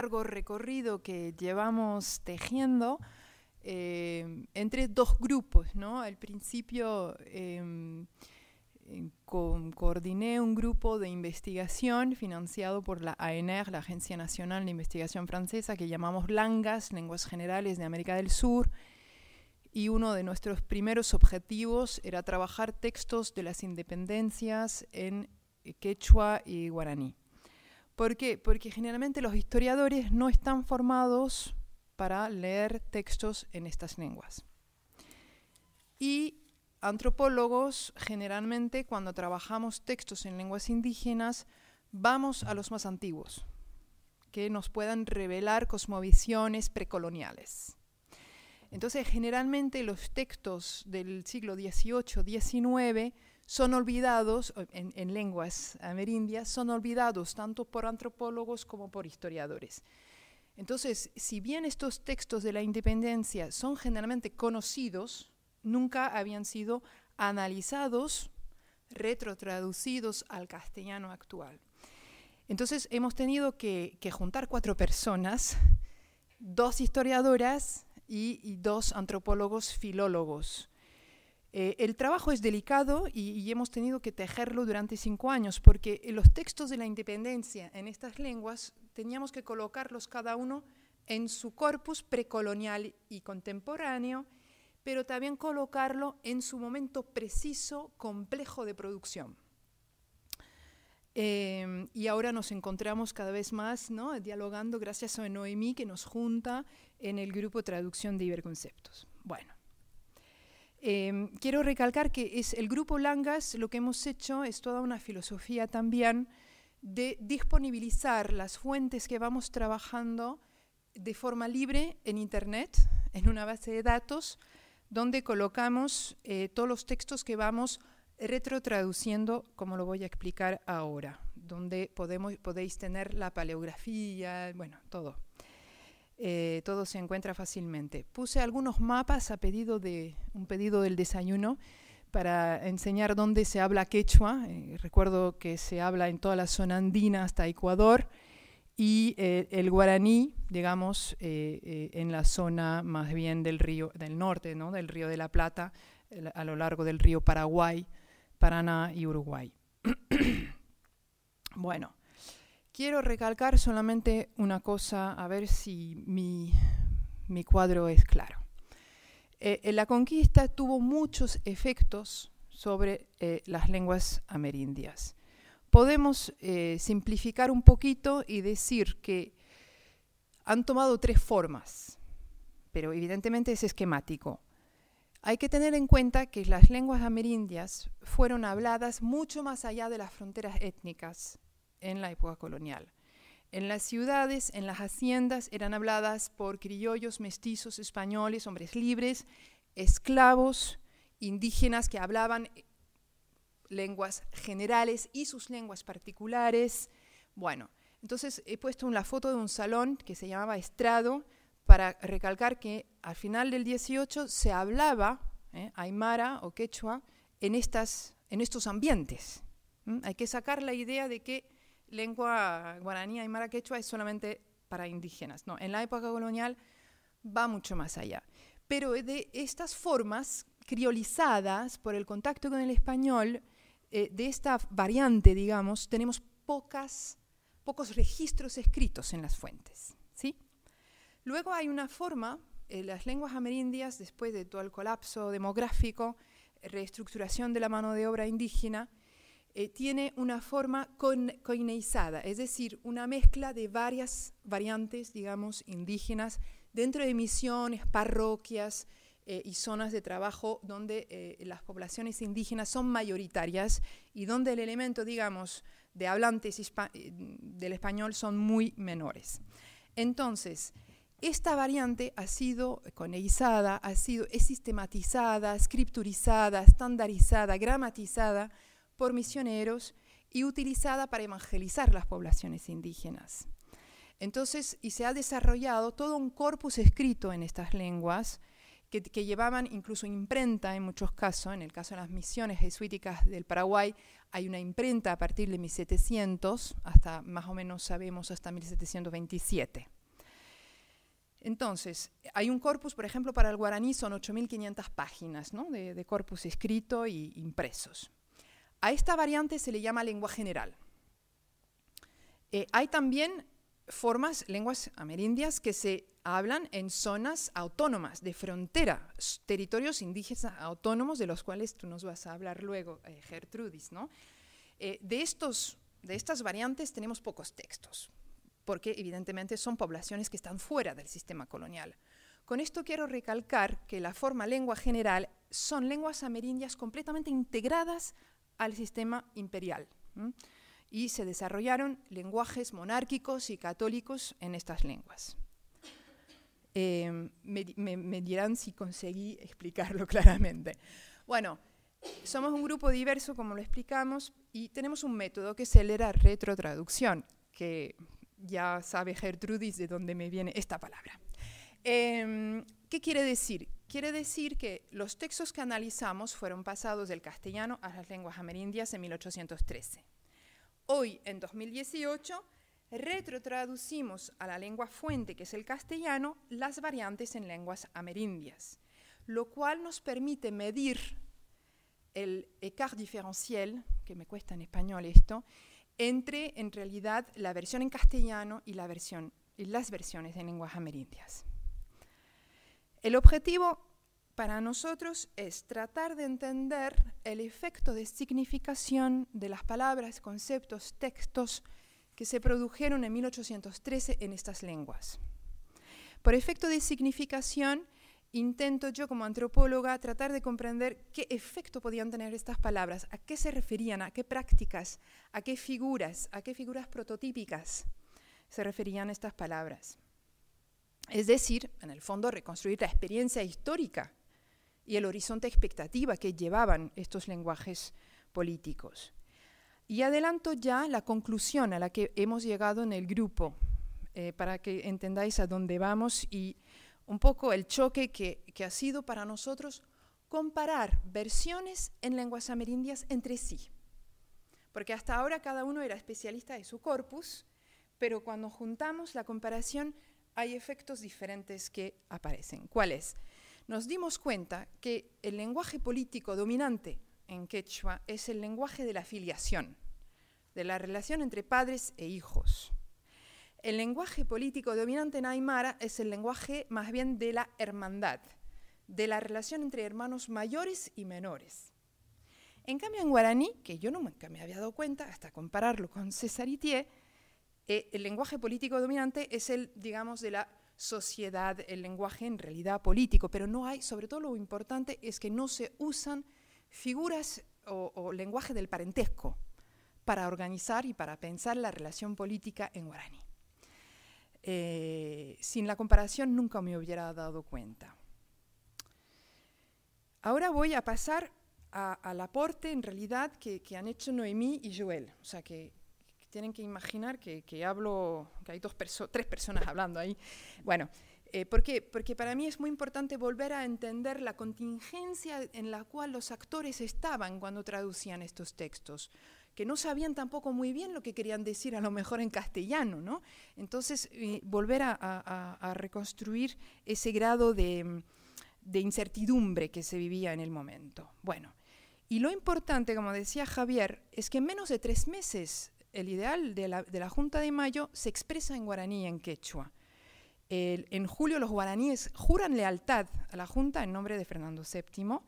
largo recorrido que llevamos tejiendo eh, entre dos grupos, Al principio em, coordiné un grupo de investigación financiado por la ANR, la Agencia Nacional de Investigación Francesa, que llamamos LANGAS, Lenguas Generales de América del Sur, y uno de nuestros primeros objetivos era trabajar textos de las independencias en quechua y guaraní. ¿Por qué? Porque generalmente los historiadores no están formados para leer textos en estas lenguas. Y antropólogos, generalmente cuando trabajamos textos en lenguas indígenas, vamos a los más antiguos, que nos puedan revelar cosmovisiones precoloniales. Entonces, generalmente los textos del siglo XVIII, XIX, son olvidados, en, lenguas amerindias, son olvidados tanto por antropólogos como por historiadores. Entonces, si bien estos textos de la independencia son generalmente conocidos, nunca habían sido analizados, retrotraducidos al castellano actual. Entonces, hemos tenido que, juntar cuatro personas, dos historiadoras y dos antropólogos filólogos eh, el trabajo es delicado y, hemos tenido que tejerlo durante cinco años, porque los textos de la independencia en estas lenguas teníamos que colocarlos cada uno en su corpus precolonial y contemporáneo, pero también colocarlo en su momento preciso, complejo de producción. Em, y ahora nos encontramos cada vez más dialogando gracias a Noemí que nos junta en el grupo Traducción de Iberconceptos. Bueno, Em, quiero recalcar que es el grupo Langas, lo que hemos hecho es toda una filosofía también de disponibilizar las fuentes que vamos trabajando de forma libre en Internet, en una base de datos, donde colocamos eh, todos los textos que vamos retrotraduciendo, como lo voy a explicar ahora, donde podemos, podéis tener la paleografía, bueno, todo. Eh, todo se encuentra fácilmente. Puse algunos mapas a pedido de un pedido del desayuno para enseñar dónde se habla quechua. Eh, recuerdo que se habla en toda la zona andina hasta Ecuador y eh, el guaraní, digamos, en la zona más bien del río del norte, ¿no? del río de la Plata, a lo largo del río Paraguay, Paraná y Uruguay. bueno. Quiero recalcar solamente una cosa, a ver si mi, mi cuadro es claro. Eh, eh, la conquista tuvo muchos efectos sobre eh, las lenguas amerindias. Podemos simplificar un poquito y decir que han tomado tres formas, pero evidentemente es esquemático. Hay que tener en cuenta que las lenguas amerindias fueron habladas mucho más allá de las fronteras étnicas en la época colonial. En las ciudades, en las haciendas, eran habladas por criollos, mestizos, españoles, hombres libres, esclavos, indígenas que hablaban eh, lenguas generales y sus lenguas particulares. Bueno, entonces he puesto una foto de un salón que se llamaba Estrado para recalcar que al final del 18 se hablaba eh, aymara o quechua en, estas, en estos ambientes. ¿Mm? Hay que sacar la idea de que lengua guaraní, y quechua es solamente para indígenas. No, en la época colonial va mucho más allá. Pero de estas formas criolizadas por el contacto con el español, eh, de esta variante, digamos, tenemos pocas, pocos registros escritos en las fuentes. ¿sí? Luego hay una forma, eh, las lenguas amerindias, después de todo el colapso demográfico, reestructuración de la mano de obra indígena, eh, tiene una forma coineizada, es decir, una mezcla de varias variantes, digamos, indígenas dentro de misiones, parroquias eh, y zonas de trabajo donde eh, las poblaciones indígenas son mayoritarias y donde el elemento, digamos, de hablantes del español son muy menores. Entonces, esta variante ha sido coneizada, ha sido sistematizada, scripturizada, estandarizada, gramatizada, por misioneros y utilizada para evangelizar las poblaciones indígenas. Entonces, y se ha desarrollado todo un corpus escrito en estas lenguas, que, llevaban incluso imprenta en muchos casos, en el caso de las misiones jesuíticas del Paraguay, hay una imprenta a partir de 1700, hasta más o menos sabemos hasta 1727. Entonces, hay un corpus, por ejemplo, para el guaraní son 8.500 páginas ¿no? de, de corpus escrito y impresos. A esta variante se le llama lengua general. Eh, hay también formas, lenguas amerindias, que se hablan en zonas autónomas, de frontera, territorios indígenas autónomos, de los cuales tú nos vas a hablar luego, eh, Gertrudis. ¿no? Eh, de, estos, de estas variantes tenemos pocos textos, porque evidentemente son poblaciones que están fuera del sistema colonial. Con esto quiero recalcar que la forma lengua general son lenguas amerindias completamente integradas al sistema imperial. Y se desarrollaron lenguajes monárquicos y católicos en estas lenguas. Em, me, dirán si conseguí explicarlo claramente. Bueno, somos un grupo diverso, como lo explicamos, y tenemos un método que se el retrotraducción, que ya sabe Gertrudis de dónde me viene esta palabra. Em, ¿Qué quiere decir? Quiere decir que los textos que analizamos fueron pasados del castellano a las lenguas amerindias en 1813. Hoy, en 2018, retrotraducimos a la lengua fuente, que es el castellano, las variantes en lenguas amerindias, lo cual nos permite medir el écart diferencial, que me cuesta en español esto, entre en realidad la versión en castellano y, la versión, y las versiones en lenguas amerindias. El objetivo para nosotros es tratar de entender el efecto de significación de las palabras, conceptos, textos que se produjeron en 1813 en estas lenguas. Por efecto de significación, intento yo como antropóloga tratar de comprender qué efecto podían tener estas palabras, a qué se referían, a qué prácticas, a qué figuras, a qué figuras prototípicas se referían estas palabras. Es decir, en el fondo, reconstruir la experiencia histórica y el horizonte expectativa que llevaban estos lenguajes políticos. Y adelanto ya la conclusión a la que hemos llegado en el grupo, eh, para que entendáis a dónde vamos y un poco el choque que ha sido para nosotros comparar versiones en lenguas amerindias entre sí. Porque hasta ahora cada uno era especialista de su corpus, pero cuando juntamos la comparación hay efectos diferentes que aparecen. ¿Cuáles? Nos dimos cuenta que el lenguaje político dominante en quechua es el lenguaje de la filiación, de la relación entre padres e hijos. El lenguaje político dominante en Aymara es el lenguaje más bien de la hermandad, de la relación entre hermanos mayores y menores. En cambio, en guaraní, que yo nunca me había dado cuenta hasta compararlo con César eh, el lenguaje político dominante es el, digamos, de la sociedad, el lenguaje en realidad político, pero no hay, sobre todo lo importante es que no se usan figuras o, lenguaje del parentesco para organizar y para pensar la relación política en guaraní. Eh, sin la comparación nunca me hubiera dado cuenta. Ahora voy a pasar al aporte en realidad que, que, han hecho Noemí y Joel, o sea que tienen que imaginar que, que hablo, que hay dos tres personas hablando ahí. Bueno, eh, ¿por qué? Porque para mí es muy importante volver a entender la contingencia en la cual los actores estaban cuando traducían estos textos que no sabían tampoco muy bien lo que querían decir, a lo mejor en castellano, ¿no? Entonces, eh, volver a, a, reconstruir ese grado de, de, incertidumbre que se vivía en el momento. Bueno, y lo importante, como decía Javier, es que en menos de tres meses el ideal de la, Junta de Mayo se expresa en guaraní y en quechua. en julio los guaraníes juran lealtad a la Junta en nombre de Fernando VII.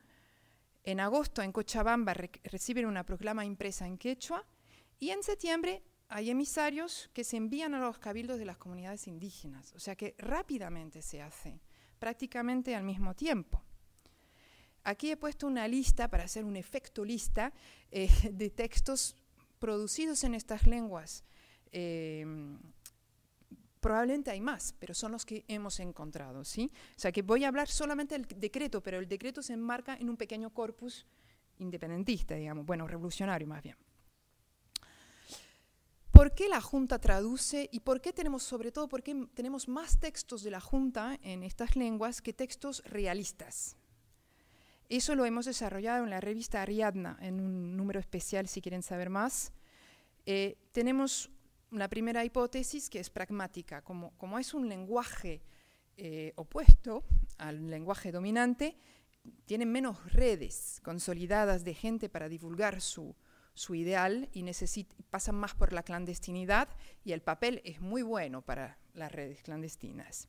En agosto en Cochabamba reciben una proclama impresa en quechua. Y en septiembre hay emisarios que se envían a los cabildos de las comunidades indígenas. O sea que rápidamente se hace, prácticamente al mismo tiempo. Aquí he puesto una lista para hacer un efecto lista eh, de textos producidos en estas lenguas. Eh, probablemente hay más, pero son los que hemos encontrado. ¿sí? O sea que voy a hablar solamente del decreto, pero el decreto se enmarca en un pequeño corpus independentista, digamos, bueno, revolucionario más bien. ¿Por qué la Junta traduce y por qué tenemos, sobre todo, por qué tenemos más textos de la Junta en estas lenguas que textos realistas? Eso lo hemos desarrollado en la revista Ariadna, en un número especial si quieren saber más. Eh, tenemos una primera hipótesis que es pragmática. Como, es un lenguaje eh, opuesto al lenguaje dominante, tiene menos redes consolidadas de gente para divulgar su, su ideal y pasan más por la clandestinidad y el papel es muy bueno para las redes clandestinas.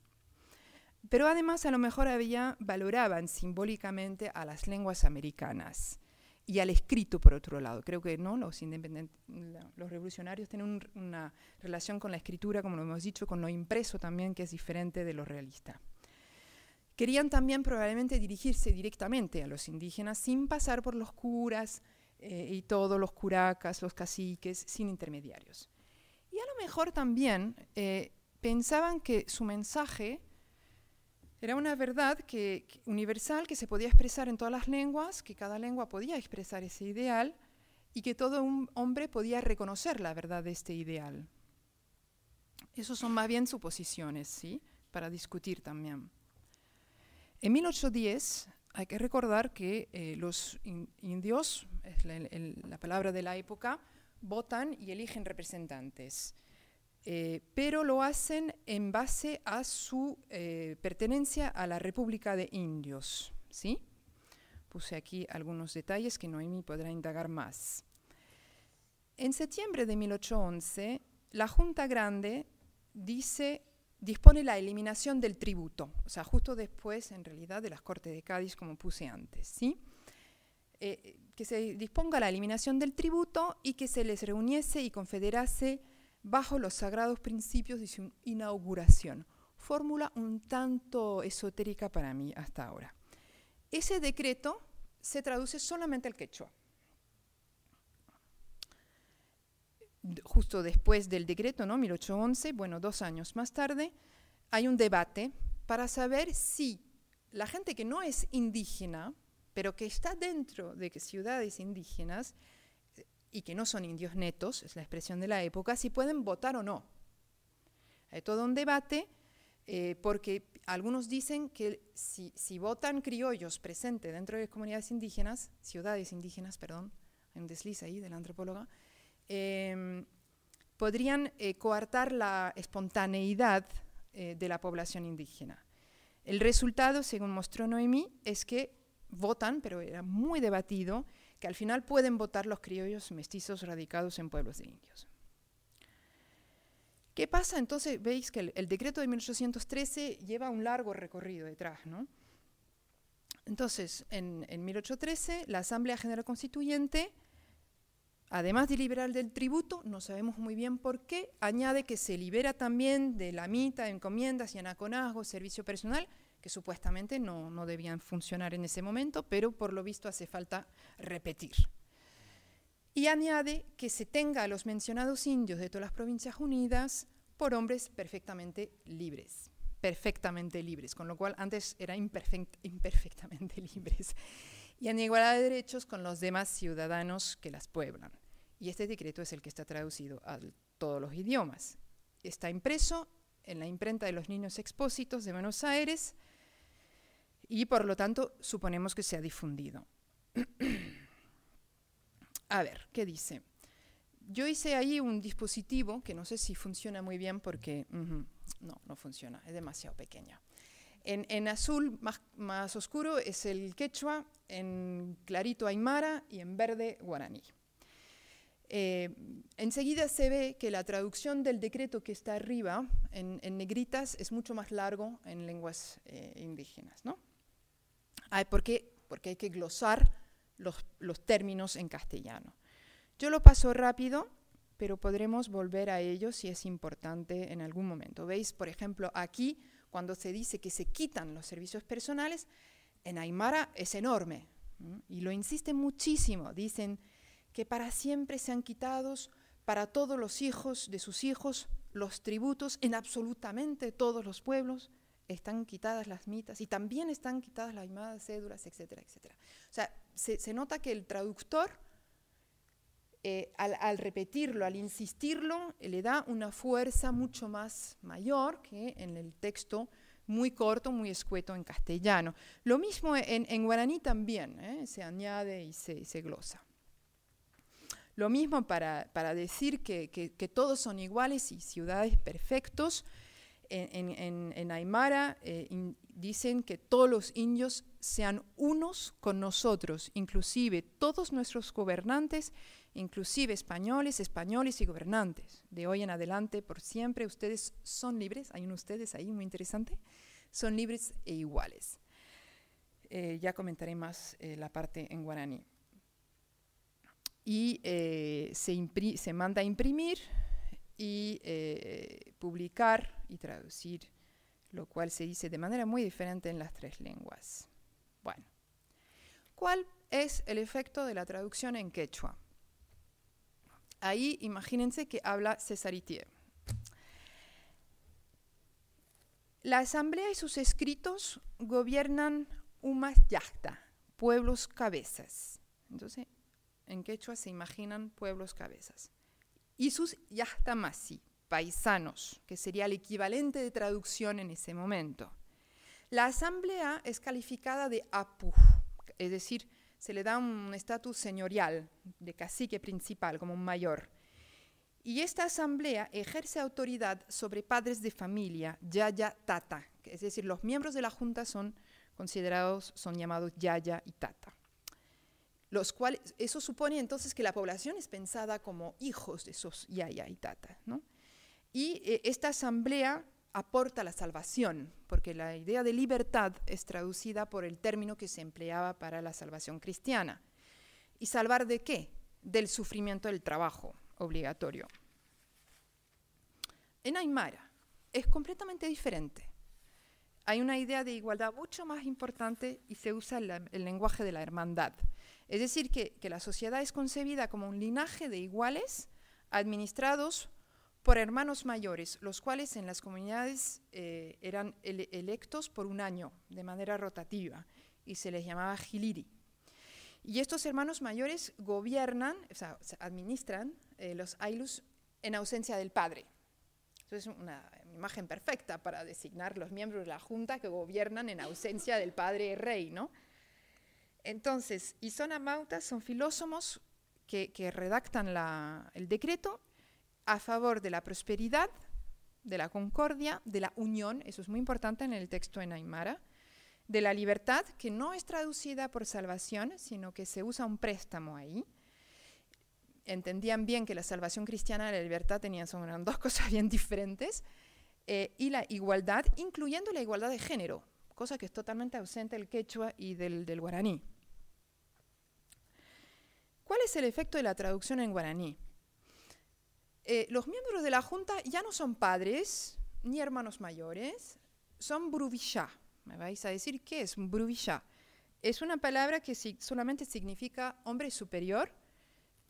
Pero además a lo mejor había, valoraban simbólicamente a las lenguas americanas y al escrito, por otro lado. Creo que ¿no? los, los revolucionarios tienen una relación con la escritura, como lo hemos dicho, con lo impreso también, que es diferente de lo realista. Querían también probablemente dirigirse directamente a los indígenas sin pasar por los curas eh, y todos los curacas, los caciques, sin intermediarios. Y a lo mejor también eh, pensaban que su mensaje era una verdad universal que se podía expresar en todas las lenguas, que cada lengua podía expresar ese ideal y que todo un hombre podía reconocer la verdad de este ideal. Esos son más bien suposiciones, ¿sí? Para discutir también. En 1810 hay que recordar que eh, los indios, es la palabra de la época, votan y eligen representantes. Eh, pero lo hacen en base a su eh, pertenencia a la República de Indios. ¿sí? Puse aquí algunos detalles que Noemi podrá indagar más. En septiembre de 1811, la Junta Grande dice dispone la eliminación del tributo, o sea, justo después, en realidad, de las Cortes de Cádiz, como puse antes, ¿sí? Eh, que se disponga la eliminación del tributo y que se les reuniese y confederase bajo los sagrados principios de su inauguración, fórmula un tanto esotérica para mí hasta ahora. Ese decreto se traduce solamente al quechua. Justo después del decreto, ¿no? 1811, bueno, dos años más tarde, hay un debate para saber si la gente que no es indígena, pero que está dentro de ciudades indígenas, y que no son indios netos, es la expresión de la época, si pueden votar o no. Hay todo un debate eh, porque algunos dicen que si, votan criollos presentes dentro de comunidades indígenas, ciudades indígenas, perdón, hay un desliz ahí de la antropóloga, em, podrían eh, coartar la espontaneidad eh, de la población indígena. El resultado, según mostró Noemí, es que votan, pero era muy debatido, que al final pueden votar los criollos mestizos radicados en pueblos de indios. ¿Qué pasa? Entonces veis que el, decreto de 1813 lleva un largo recorrido detrás, ¿no? Entonces, en, 1813, la Asamblea General Constituyente, además de liberar del tributo, no sabemos muy bien por qué, añade que se libera también de la mita, encomiendas y anaconazgo, servicio personal, que supuestamente no, debían funcionar en ese momento, pero por lo visto hace falta repetir. Y añade que se tenga a los mencionados indios de todas las provincias unidas por hombres perfectamente libres, perfectamente libres, con lo cual antes era imperfectamente libres, y en igualdad de derechos con los demás ciudadanos que las pueblan. Y este decreto es el que está traducido a todos los idiomas. Está impreso en la imprenta de los niños expósitos de Buenos Aires, y por lo tanto suponemos que se ha difundido. A ver, ¿qué dice? Yo hice ahí un dispositivo que no sé si funciona muy bien porque no, no funciona, es demasiado pequeño. En, azul más, oscuro es el quechua, en clarito aymara y en verde guaraní. Eh, enseguida se ve que la traducción del decreto que está arriba en, negritas es mucho más largo en lenguas eh, indígenas, ¿no? qué? Porque hay que glosar los, términos en castellano. Yo lo paso rápido, pero podremos volver a ello si es importante en algún momento. ¿Veis? Por ejemplo, aquí, cuando se dice que se quitan los servicios personales, en Aymara es enorme. Y lo insisten muchísimo. Dicen que para siempre se han quitado para todos los hijos de sus hijos los tributos en absolutamente todos los pueblos están quitadas las mitas y también están quitadas las llamadas cédulas, etcétera, etcétera. O sea, se, nota que el traductor, eh, al, repetirlo, al insistirlo, le da una fuerza mucho más mayor que en el texto muy corto, muy escueto en castellano. Lo mismo en, guaraní también, ¿eh? se añade y se, glosa. Lo mismo para, decir que todos son iguales y ciudades perfectos, en, Aymara eh, dicen que todos los indios sean unos con nosotros, inclusive todos nuestros gobernantes, inclusive españoles, españoles y gobernantes. De hoy en adelante, por siempre, ustedes son libres, hay un ustedes ahí muy interesante, son libres e iguales. Eh, ya comentaré más eh, la parte en guaraní. Y se manda a imprimir y eh, publicar y traducir, lo cual se dice de manera muy diferente en las tres lenguas. Bueno, ¿cuál es el efecto de la traducción en quechua? Ahí imagínense que habla Cesaritier. La asamblea y sus escritos gobiernan umas yacta, pueblos cabezas. Entonces, en quechua se imaginan pueblos cabezas y sus yastamasi, paisanos, que sería el equivalente de traducción en ese momento. La asamblea es calificada de apu, es decir, se le da un estatus señorial, de cacique principal, como un mayor. Y esta asamblea ejerce autoridad sobre padres de familia, yaya tata, es decir, los miembros de la junta son considerados, son llamados yaya y tata los cuales, eso supone entonces que la población es pensada como hijos de esos yaya y tata. ¿no? Y eh, esta asamblea aporta la salvación, porque la idea de libertad es traducida por el término que se empleaba para la salvación cristiana. ¿Y salvar de qué? Del sufrimiento del trabajo obligatorio. En Aymara es completamente diferente. Hay una idea de igualdad mucho más importante y se usa el lenguaje de la hermandad. Es decir, que, la sociedad es concebida como un linaje de iguales administrados por hermanos mayores, los cuales en las comunidades eh, eran electos por un año de manera rotativa y se les llamaba giliri. Y estos hermanos mayores gobiernan, o sea, administran eh, los ailus en ausencia del padre. es una imagen perfecta para designar los miembros de la junta que gobiernan en ausencia del padre rey, ¿no? Entonces, y son amautas, son filósofos que, redactan el decreto a favor de la prosperidad, de la concordia, de la unión, eso es muy importante en el texto en Aymara, de la libertad, que no es traducida por salvación, sino que se usa un préstamo ahí. Entendían bien que la salvación cristiana y la libertad tenían, son eran dos cosas bien diferentes, eh, y la igualdad, incluyendo la igualdad de género, cosa que es totalmente ausente del quechua y del guaraní. ¿Cuál es el efecto de la traducción en guaraní? Eh, los miembros de la Junta ya no son padres ni hermanos mayores, son bruvillá. Me vais a decir, ¿qué es un Es una palabra que solamente significa hombre superior,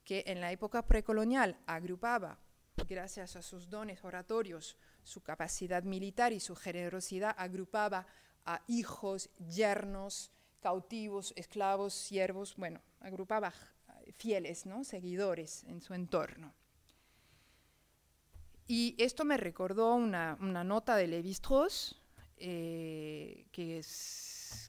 que en la época precolonial agrupaba, gracias a sus dones oratorios, su capacidad militar y su generosidad, agrupaba a hijos, yernos, cautivos, esclavos, siervos, bueno, agrupaba fieles, ¿no? seguidores en su entorno. Y esto me recordó una, nota de Levi-Strauss, eh, que,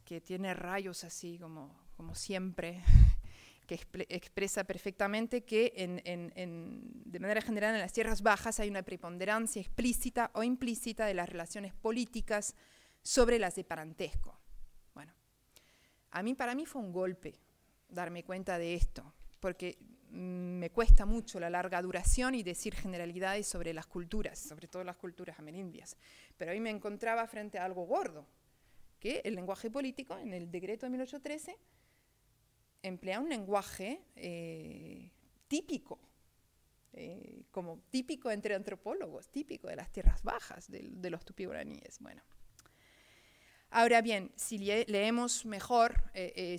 que tiene rayos así como, siempre, que expresa perfectamente que en, de manera general en las tierras bajas hay una preponderancia explícita o implícita de las relaciones políticas sobre las de parentesco. Bueno, a mí, para mí fue un golpe darme cuenta de esto, porque mm, me cuesta mucho la larga duración y decir generalidades sobre las culturas, sobre todo las culturas amerindias. Pero ahí me encontraba frente a algo gordo, que el lenguaje político, en el decreto de 1813, emplea un lenguaje eh, típico, eh, como típico entre antropólogos, típico de las tierras bajas, de, de los guaraníes. Bueno, Ahora bien, si leemos mejor eh,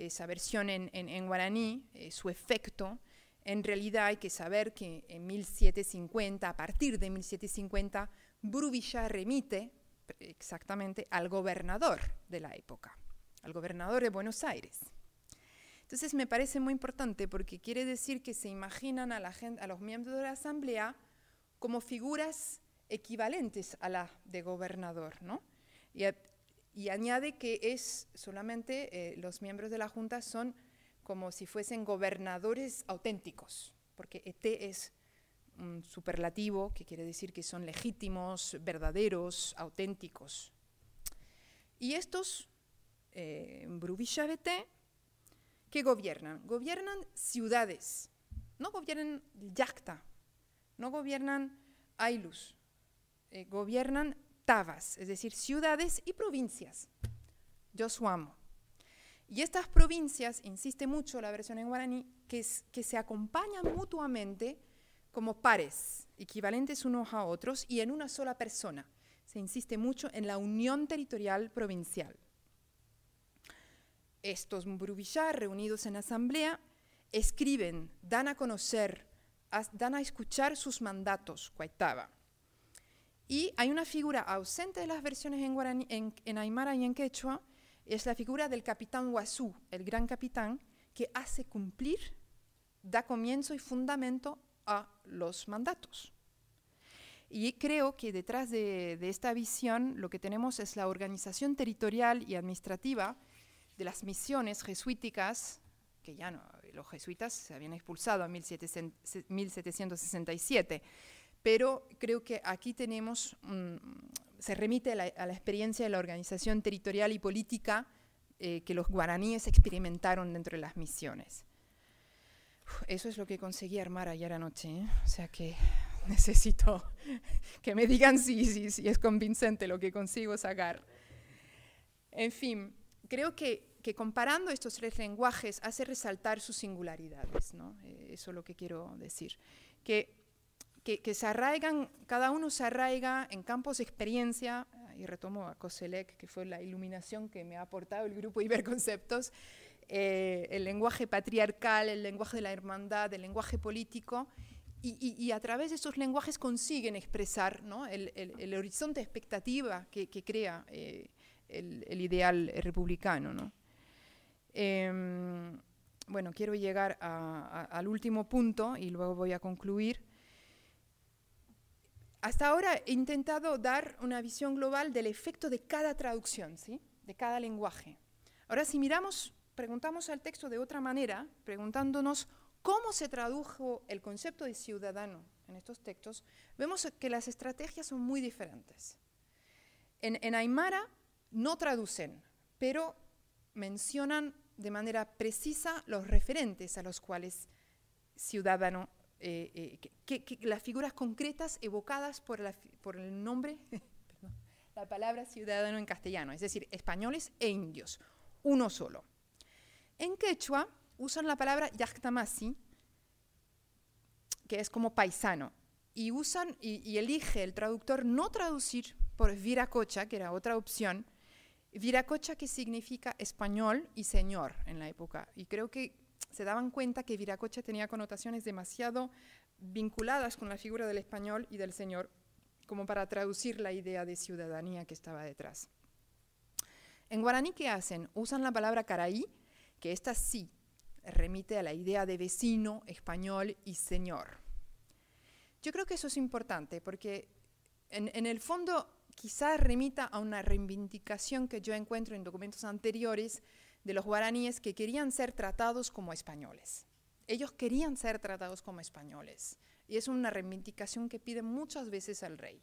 esa versión en, guaraní, eh, su efecto, en realidad hay que saber que en 1750, a partir de 1750, Bruvilla remite eh, exactamente al gobernador de la época, al gobernador de Buenos Aires. Entonces me parece muy importante porque quiere decir que se imaginan a, los miembros de la asamblea como figuras equivalentes a la de gobernador, ¿no? y añade que es solamente eh, los miembros de la Junta son como si fuesen gobernadores auténticos, porque ET es un superlativo que quiere decir que son legítimos, verdaderos, auténticos. Y estos eh, ET, e que gobiernan? Gobiernan ciudades, no gobiernan Yacta, no gobiernan Ailus, eh, gobiernan es decir, ciudades y provincias. Yo su amo. Y estas provincias, insiste mucho la versión en guaraní, que, se acompañan mutuamente como pares, equivalentes unos a otros y en una sola persona. Se insiste mucho en la unión territorial provincial. Estos Mbrubillar, reunidos en asamblea, escriben, dan a conocer, dan a escuchar sus mandatos, Cuaitaba y hay una figura ausente de las versiones en, guaraní, en, Aymara y en Quechua, es la figura del capitán Huazú, el gran capitán, que hace cumplir, da comienzo y fundamento a los mandatos. Y creo que detrás de, esta visión lo que tenemos es la organización territorial y administrativa de las misiones jesuíticas, que ya no, los jesuitas se habían expulsado en 1767, pero creo que aquí tenemos, se remite a la, experiencia de la organización territorial y política eh, que los guaraníes experimentaron dentro de las misiones. eso es lo que conseguí armar ayer anoche, ¿eh? o sea que necesito que me digan si, sí si, es convincente lo que consigo sacar. En fin, creo que, comparando estos tres lenguajes hace resaltar sus singularidades, ¿no? Eh, eso es lo que quiero decir. Que que, se arraigan, cada uno se arraiga en campos de experiencia, y retomo a COSELEC, que fue la iluminación que me ha aportado el grupo Iberconceptos, eh, el lenguaje patriarcal, el lenguaje de la hermandad, el lenguaje político, y, a través de esos lenguajes consiguen expresar ¿no? el, el, el, horizonte de expectativa que, que crea eh, el, el, ideal republicano. ¿no? Em, bueno, quiero llegar al último punto y luego voy a concluir hasta ahora he intentado dar una visión global del efecto de cada traducción, ¿sí? de cada lenguaje. Ahora, si miramos, preguntamos al texto de otra manera, preguntándonos cómo se tradujo el concepto de ciudadano en estos textos, vemos que las estrategias son muy diferentes. En, en Aymara no traducen, pero mencionan de manera precisa los referentes a los cuales ciudadano eh, eh, que, las figuras concretas evocadas por, por el nombre, la palabra ciudadano en castellano, es decir, españoles e indios, uno solo. En quechua usan la palabra yactamasi, que es como paisano, y, usan, y elige el traductor no traducir por viracocha, que era otra opción, viracocha que significa español y señor en la época, y creo que se daban cuenta que Viracocha tenía connotaciones demasiado vinculadas con la figura del español y del señor como para traducir la idea de ciudadanía que estaba detrás. En guaraní, ¿qué hacen? Usan la palabra caraí, que esta sí remite a la idea de vecino, español y señor. Yo creo que eso es importante porque en, el fondo quizás remita a una reivindicación que yo encuentro en documentos anteriores de los guaraníes que querían ser tratados como españoles. Ellos querían ser tratados como españoles. Y es una reivindicación que piden muchas veces al rey.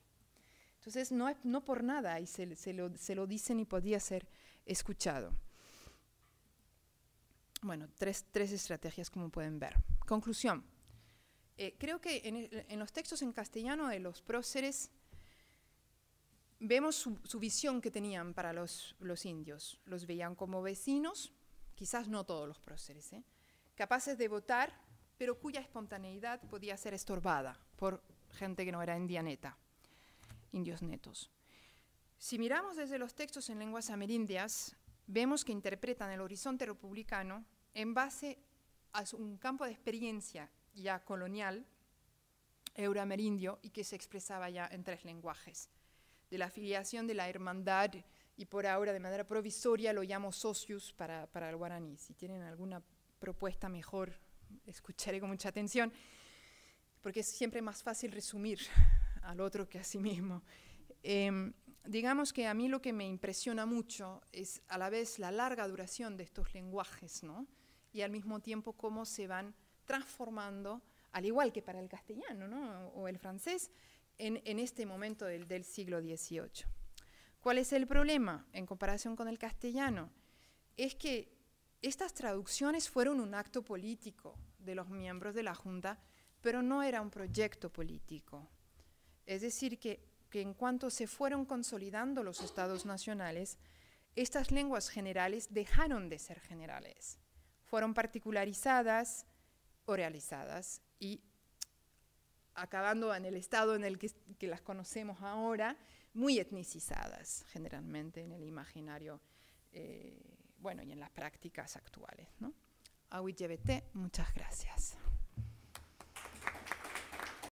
Entonces, no, no por nada, y se, lo, se lo dicen y podía ser escuchado. Bueno, tres, estrategias como pueden ver. Conclusión. Eh, creo que en, los textos en castellano de los próceres vemos su, visión que tenían para los, indios. Los veían como vecinos, quizás no todos los próceres, ¿eh? capaces de votar, pero cuya espontaneidad podía ser estorbada por gente que no era indianeta, indios netos. Si miramos desde los textos en lenguas amerindias, vemos que interpretan el horizonte republicano en base a un campo de experiencia ya colonial, euroamerindio, y que se expresaba ya en tres lenguajes de la afiliación de la hermandad y por ahora de manera provisoria lo llamo socios para, el guaraní. Si tienen alguna propuesta mejor, escucharé con mucha atención, porque es siempre más fácil resumir al otro que a sí mismo. Em, digamos que a mí lo que me impresiona mucho es a la vez la larga duración de estos lenguajes, ¿no? Y al mismo tiempo cómo se van transformando, al igual que para el castellano, O el francés, en, este momento del, siglo XVIII. ¿Cuál es el problema en comparación con el castellano? Es que estas traducciones fueron un acto político de los miembros de la Junta, pero no era un proyecto político. Es decir, que, en cuanto se fueron consolidando los estados nacionales, estas lenguas generales dejaron de ser generales, fueron particularizadas, o realizadas y acabando en el estado en el que, las conocemos ahora, muy etnicizadas generalmente en el imaginario, eh, bueno, y en las prácticas actuales. ¿no? muchas gracias.